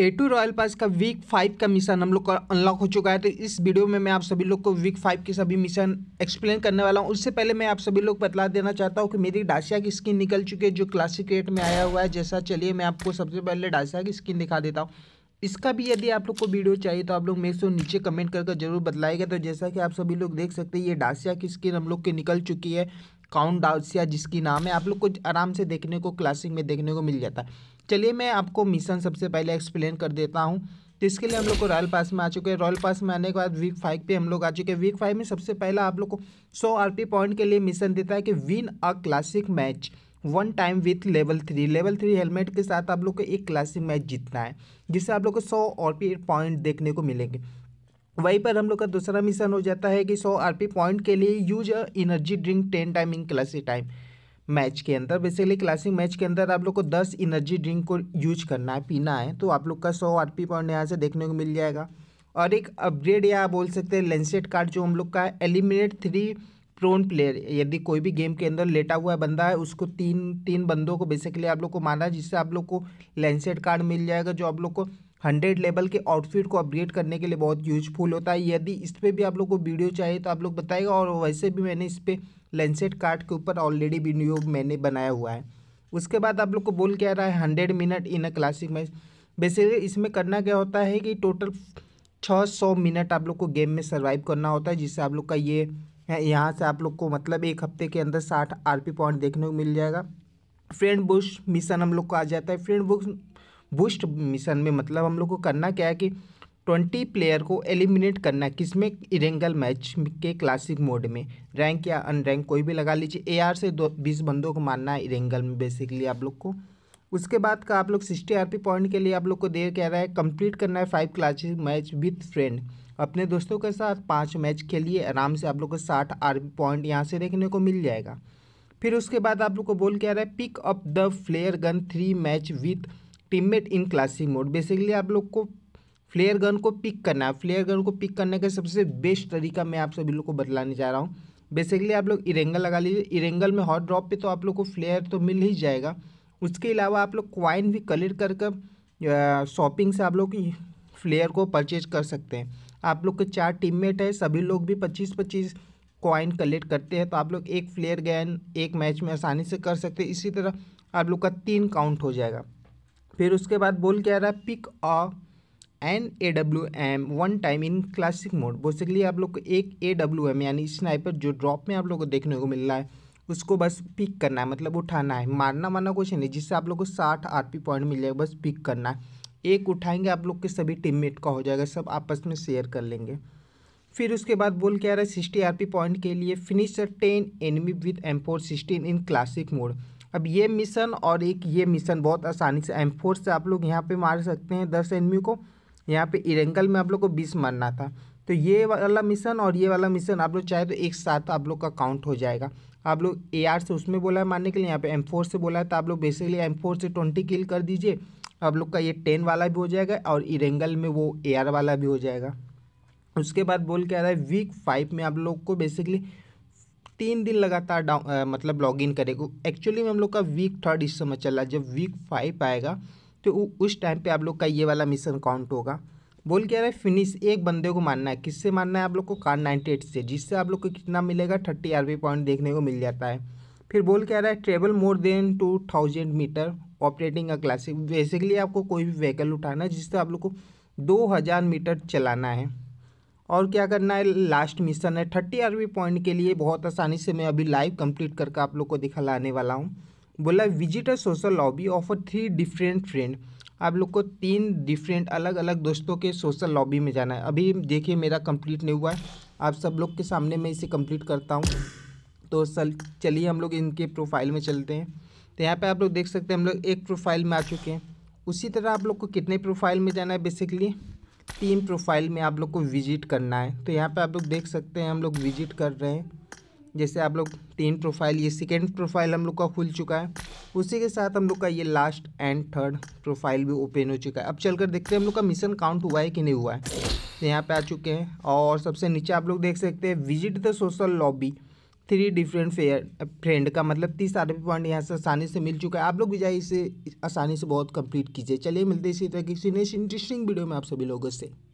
A to royal pass का week five का mission हम लोग का अनलॉक हो चुका है तो इस वीडियो में मैं आप सभी लोग को वीक फाइव के सभी मिशन एक्सप्लेन करने वाला हूँ उससे पहले मैं आप सभी लोग बतला देना चाहता हूँ कि मेरी डासिया की स्किन निकल चुकी है जो क्लासिक रेट में आया हुआ है जैसा चलिए मैं आपको सबसे पहले डासिया की स्किन दिखा देता हूँ इसका भी यदि आप लोग को वीडियो चाहिए तो आप लोग मेरे से नीचे कमेंट करके जरूर बतलाएगा तो जैसा कि आप सभी लोग देख सकते हैं ये डासिया की स्किन हम लोग की निकल चुकी है काउंट डाउसिया जिसकी नाम है आप लोग को आराम से देखने को क्लासिक में देखने को मिल जाता है चलिए मैं आपको मिशन सबसे पहले एक्सप्लेन कर देता हूँ तो इसके लिए हम लोग को रॉयल पास में आ चुके हैं रॉयल पास में आने के बाद वीक फाइव पे हम लोग आ चुके हैं वीक फाइव में सबसे पहला आप लोग को सौ पी पॉइंट के लिए मिशन देता है कि win a classic match one time with level three level three helmet के साथ आप लोग को एक क्लासिक मैच जीतना है जिससे आप लोग को सौ और पी पॉइंट देखने को मिलेंगे वहीं पर हम लोग का दूसरा मिशन हो जाता है कि सौ आर पॉइंट के लिए use a energy drink ten time in classic time match के अंदर बेसिकली क्लासिक मैच के अंदर आप लोग को दस एनर्जी ड्रिंक को यूज करना है पीना है तो आप लोग का सौ आर पॉइंट यहाँ से देखने को मिल जाएगा और एक अपग्रेड या बोल सकते हैं लेंसेट कार्ड जो हम लोग का है एलिमिनेट थ्री प्रोन प्लेयर यदि कोई भी गेम के अंदर लेटा हुआ बंदा है उसको तीन तीन बंदों को बेसिकली आप लोग को मारना है जिससे आप लोग को लेंसेट कार्ड मिल जाएगा जो आप लोग को हंड्रेड लेवल के आउटफिट को अपग्रेड करने के लिए बहुत यूजफुल होता है यदि इस पर भी आप लोग को वीडियो चाहिए तो आप लोग बताएगा और वैसे भी मैंने इस पर लेंसेट कार्ड के ऊपर ऑलरेडी वीडियो मैंने बनाया हुआ है उसके बाद आप लोग को बोल क्या रहा है hundred minute in a classic match basically इसमें करना क्या होता है कि टोटल छः सौ मिनट आप लोग को गेम में सर्वाइव करना होता है जिससे आप लोग का ये यहाँ से आप लोग को मतलब एक हफ्ते के अंदर साठ आर पी पॉइंट देखने को मिल जाएगा फ्रेंड बुश मिशन हम लोग को आ जाता है फ्रेंड बुश बूस्ट मिशन में मतलब हम लोग को करना क्या है कि ट्वेंटी प्लेयर को एलिमिनेट करना है किसमें इरेंगल मैच के क्लासिक मोड में रैंक या अनरैंक कोई भी लगा लीजिए एआर से दो बीस बंदों को मारना है इरेंगल में बेसिकली आप लोग को उसके बाद का आप लोग सिक्सटी आर पी पॉइंट के लिए आप लोग को दे कह रहा है कंप्लीट करना है five classic match with friend अपने दोस्तों के साथ पाँच मैच खेलिए आराम से आप लोग को साठ आर पी पॉइंट यहाँ से देखने को मिल जाएगा फिर उसके बाद आप लोग को बोल कह रहा है pick up the flare gun three match with teammate in classic mode basically आप लोग को फ्लेयर गन को पिक करना है फ्लेयर गन को पिक करने का सबसे बेस्ट तरीका मैं आप सभी लोग को बतलाने जा रहा हूँ बेसिकली आप लोग इरेंगल लगा लीजिए इरेंगल में हॉट ड्रॉप पे तो आप लोग को फ्लेयर तो मिल ही जाएगा उसके अलावा आप लोग क्वाइन भी कलेक्ट कर कर शॉपिंग से आप लोग फ्लेयर को परचेज कर सकते हैं आप लोग के चार टीममेट है सभी लोग भी पच्चीस पच्चीस क्वाइन कलेक्ट करते हैं तो आप लोग एक फ्लेयर गैन एक मैच में आसानी से कर सकते हैं इसी तरह आप लोग का तीन काउंट हो जाएगा फिर उसके बाद बोल क्या रहा है pick a an A W M one time in classic mode basically आप लोग को एक ए डब्ल्यू एम यानी स्नाइपर जो ड्रॉप में आप लोग को देखने को मिल रहा है उसको बस पिक करना है मतलब उठाना है मारना मारना कुछ नहीं जिससे आप लोग को साठ पी पॉइंट मिल जाएगा बस पिक करना है एक उठाएंगे आप लोग के सभी टीममेट का हो जाएगा सब आपस में शेयर कर लेंगे फिर उसके बाद बोल क्या रहा है सिक्सटी आर पी पॉइंट के लिए finish ten enemy with M four sixteen in classic mode अब ये मिशन और एक ये मिशन बहुत आसानी से एम फोर से आप लोग यहाँ पे मार सकते हैं दस एनमी को यहाँ पे इरेंगल में आप लोग को बीस मारना था तो ये वाला मिशन और ये वाला मिशन आप लोग चाहे तो एक साथ आप लोग का काउंट हो जाएगा आप लोग ए आर से उसमें बोला है मारने के लिए यहाँ पे एम फोर से बोला है तो आप लोग बेसिकली एम फोर से ट्वेंटी किल कर दीजिए आप लोग का ये टेन वाला भी हो जाएगा और इरेंगल में वो ए आर वाला भी हो जाएगा उसके बाद बोल के आ रहा है वीक फाइव में आप लोग को बेसिकली तीन दिन लगातार डाउन मतलब लॉग इन करेगा एक्चुअली में हम लोग का वीक थर्ड इस समय चल रहा है जब वीक फाइव आएगा तो उस टाइम पे आप लोग का ये वाला मिशन काउंट होगा बोल के रहा है फिनिश एक बंदे को मानना है किससे मानना है आप लोग को कार नाइन्टी एट से जिससे आप लोग को कितना मिलेगा थर्टी आर पॉइंट देखने को मिल जाता है फिर बोल के आ रहा है travel more than two thousand meter operating a classic basically आपको कोई भी व्हीकल उठाना है जिससे आप लोग को दो हज़ार मीटर चलाना है और क्या करना है लास्ट मिशन है थर्टी आरबी पॉइंट के लिए बहुत आसानी से मैं अभी लाइव कंप्लीट करके आप लोग को दिखाने वाला हूँ बोला visit a social lobby of a three different friend आप लोग को तीन डिफरेंट अलग अलग दोस्तों के सोशल लॉबी में जाना है अभी देखिए मेरा कंप्लीट नहीं हुआ है आप सब लोग के सामने मैं इसे कंप्लीट करता हूँ तो सल चलिए हम लोग इनके प्रोफाइल में चलते हैं तो यहाँ पे आप लोग देख सकते हैं हम लोग एक प्रोफाइल में आ चुके हैं उसी तरह आप लोग को कितने प्रोफाइल में जाना है बेसिकली टीम प्रोफाइल में आप लोग को विजिट करना है तो यहाँ पे आप लोग देख सकते हैं हम लोग विजिट कर रहे हैं जैसे आप लोग तीन प्रोफाइल ये सेकेंड प्रोफाइल हम लोग का खुल चुका है उसी के साथ हम लोग का ये लास्ट एंड थर्ड प्रोफाइल भी ओपन हो चुका है अब चलकर देखते हैं हम लोग का मिशन काउंट हुआ है कि नहीं हुआ है तो यहाँ पे आ चुके हैं और सबसे नीचे आप लोग देख सकते हैं visit the social lobby three different fair friend का मतलब तीस आरबी पॉइंट यहाँ से आसानी से मिल चुका है आप लोग भी जाइए इसे आसानी से बहुत कंप्लीट कीजिए चलिए मिलते इसी तरह की नेक्स्ट इंटरेस्टिंग वीडियो में आप सभी लोगों से